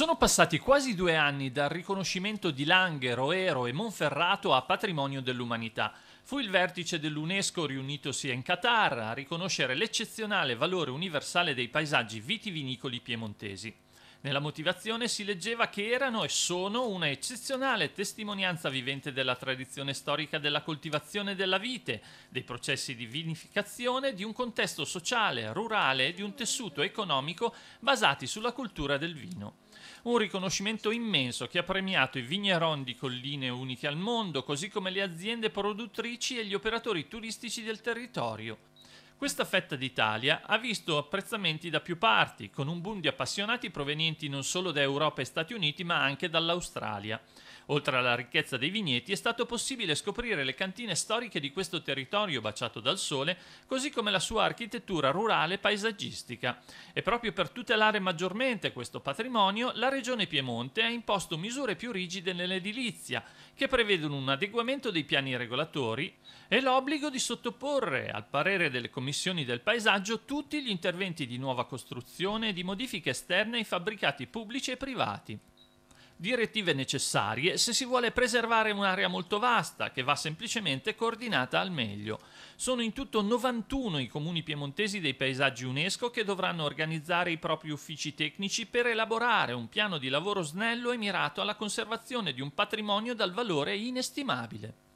Sono passati quasi due anni dal riconoscimento di Lange, Roero e Monferrato a Patrimonio dell'Umanità. Fu il vertice dell'UNESCO riunitosi in Qatar a riconoscere l'eccezionale valore universale dei paesaggi vitivinicoli piemontesi. Nella motivazione si leggeva che erano e sono una eccezionale testimonianza vivente della tradizione storica della coltivazione della vite, dei processi di vinificazione, di un contesto sociale, rurale e di un tessuto economico basati sulla cultura del vino. Un riconoscimento immenso che ha premiato i vigneron di colline uniche al mondo, così come le aziende produttrici e gli operatori turistici del territorio. Questa fetta d'Italia ha visto apprezzamenti da più parti, con un boom di appassionati provenienti non solo da Europa e Stati Uniti, ma anche dall'Australia. Oltre alla ricchezza dei vigneti, è stato possibile scoprire le cantine storiche di questo territorio baciato dal sole, così come la sua architettura rurale e paesaggistica. E proprio per tutelare maggiormente questo patrimonio, la Regione Piemonte ha imposto misure più rigide nell'edilizia, che prevedono un adeguamento dei piani regolatori e l'obbligo di sottoporre, al parere delle commissioni commissioni del paesaggio tutti gli interventi di nuova costruzione e di modifiche esterne ai fabbricati pubblici e privati. Direttive necessarie se si vuole preservare un'area molto vasta che va semplicemente coordinata al meglio. Sono in tutto 91 i comuni piemontesi dei paesaggi UNESCO che dovranno organizzare i propri uffici tecnici per elaborare un piano di lavoro snello e mirato alla conservazione di un patrimonio dal valore inestimabile.